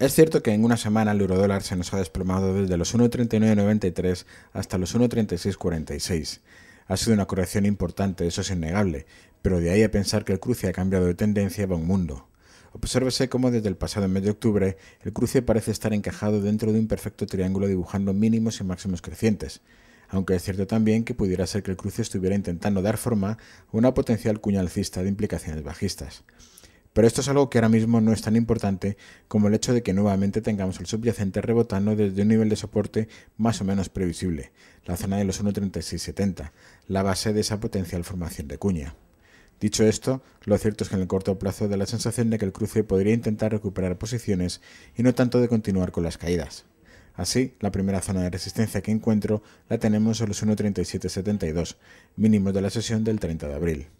Es cierto que en una semana el eurodólar se nos ha desplomado desde los 1.3993 hasta los 1.3646. Ha sido una corrección importante, eso es innegable, pero de ahí a pensar que el cruce ha cambiado de tendencia va un mundo. Obsérvese cómo desde el pasado mes de octubre el cruce parece estar encajado dentro de un perfecto triángulo dibujando mínimos y máximos crecientes, aunque es cierto también que pudiera ser que el cruce estuviera intentando dar forma a una potencial cuña alcista de implicaciones bajistas. Pero esto es algo que ahora mismo no es tan importante como el hecho de que nuevamente tengamos el subyacente rebotando desde un nivel de soporte más o menos previsible, la zona de los 1.3670, la base de esa potencial formación de cuña. Dicho esto, lo cierto es que en el corto plazo da la sensación de que el cruce podría intentar recuperar posiciones y no tanto de continuar con las caídas. Así, la primera zona de resistencia que encuentro la tenemos en los 1.3772, mínimo de la sesión del 30 de abril.